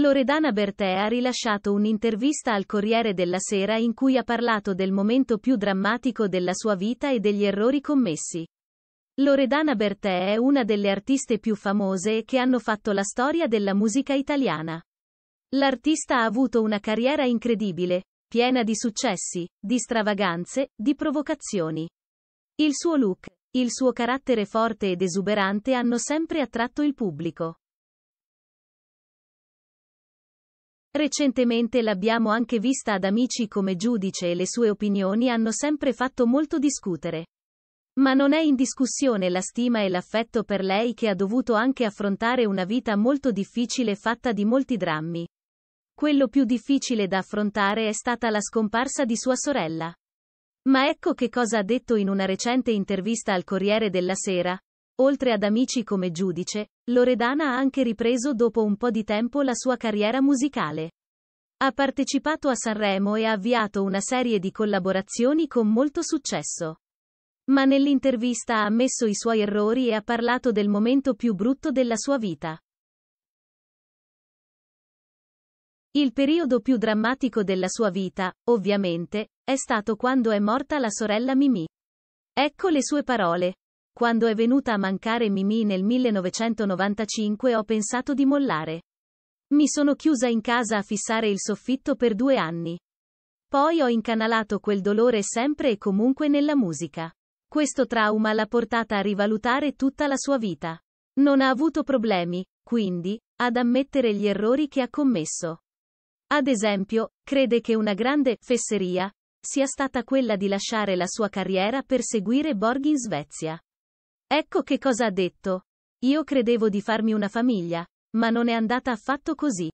Loredana Bertè ha rilasciato un'intervista al Corriere della Sera in cui ha parlato del momento più drammatico della sua vita e degli errori commessi. Loredana Bertè è una delle artiste più famose che hanno fatto la storia della musica italiana. L'artista ha avuto una carriera incredibile, piena di successi, di stravaganze, di provocazioni. Il suo look, il suo carattere forte ed esuberante hanno sempre attratto il pubblico. Recentemente l'abbiamo anche vista ad Amici come giudice e le sue opinioni hanno sempre fatto molto discutere. Ma non è in discussione la stima e l'affetto per lei che ha dovuto anche affrontare una vita molto difficile fatta di molti drammi. Quello più difficile da affrontare è stata la scomparsa di sua sorella. Ma ecco che cosa ha detto in una recente intervista al Corriere della Sera. Oltre ad Amici come giudice, Loredana ha anche ripreso dopo un po' di tempo la sua carriera musicale. Ha partecipato a Sanremo e ha avviato una serie di collaborazioni con molto successo. Ma nell'intervista ha ammesso i suoi errori e ha parlato del momento più brutto della sua vita. Il periodo più drammatico della sua vita, ovviamente, è stato quando è morta la sorella Mimì. Ecco le sue parole. Quando è venuta a mancare Mimì nel 1995 ho pensato di mollare. Mi sono chiusa in casa a fissare il soffitto per due anni. Poi ho incanalato quel dolore sempre e comunque nella musica. Questo trauma l'ha portata a rivalutare tutta la sua vita. Non ha avuto problemi, quindi, ad ammettere gli errori che ha commesso. Ad esempio, crede che una grande fesseria sia stata quella di lasciare la sua carriera per seguire Borg in Svezia. Ecco che cosa ha detto. Io credevo di farmi una famiglia, ma non è andata affatto così.